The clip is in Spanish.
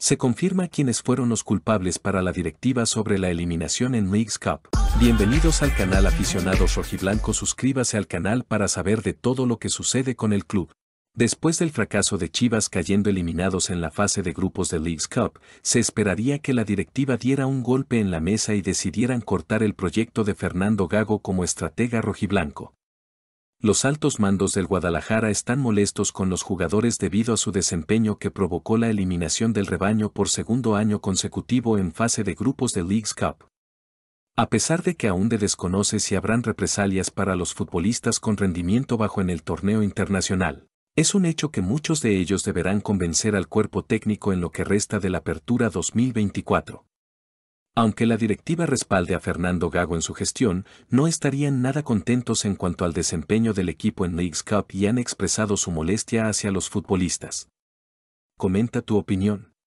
Se confirma quiénes fueron los culpables para la directiva sobre la eliminación en Leagues Cup. Bienvenidos al canal Aficionados Rojiblanco. Suscríbase al canal para saber de todo lo que sucede con el club. Después del fracaso de Chivas cayendo eliminados en la fase de grupos de Leagues Cup, se esperaría que la directiva diera un golpe en la mesa y decidieran cortar el proyecto de Fernando Gago como estratega rojiblanco los altos mandos del Guadalajara están molestos con los jugadores debido a su desempeño que provocó la eliminación del rebaño por segundo año consecutivo en fase de grupos de Leagues Cup. A pesar de que aún de desconoce si habrán represalias para los futbolistas con rendimiento bajo en el torneo internacional, es un hecho que muchos de ellos deberán convencer al cuerpo técnico en lo que resta de la apertura 2024. Aunque la directiva respalde a Fernando Gago en su gestión, no estarían nada contentos en cuanto al desempeño del equipo en Leagues Cup y han expresado su molestia hacia los futbolistas. Comenta tu opinión.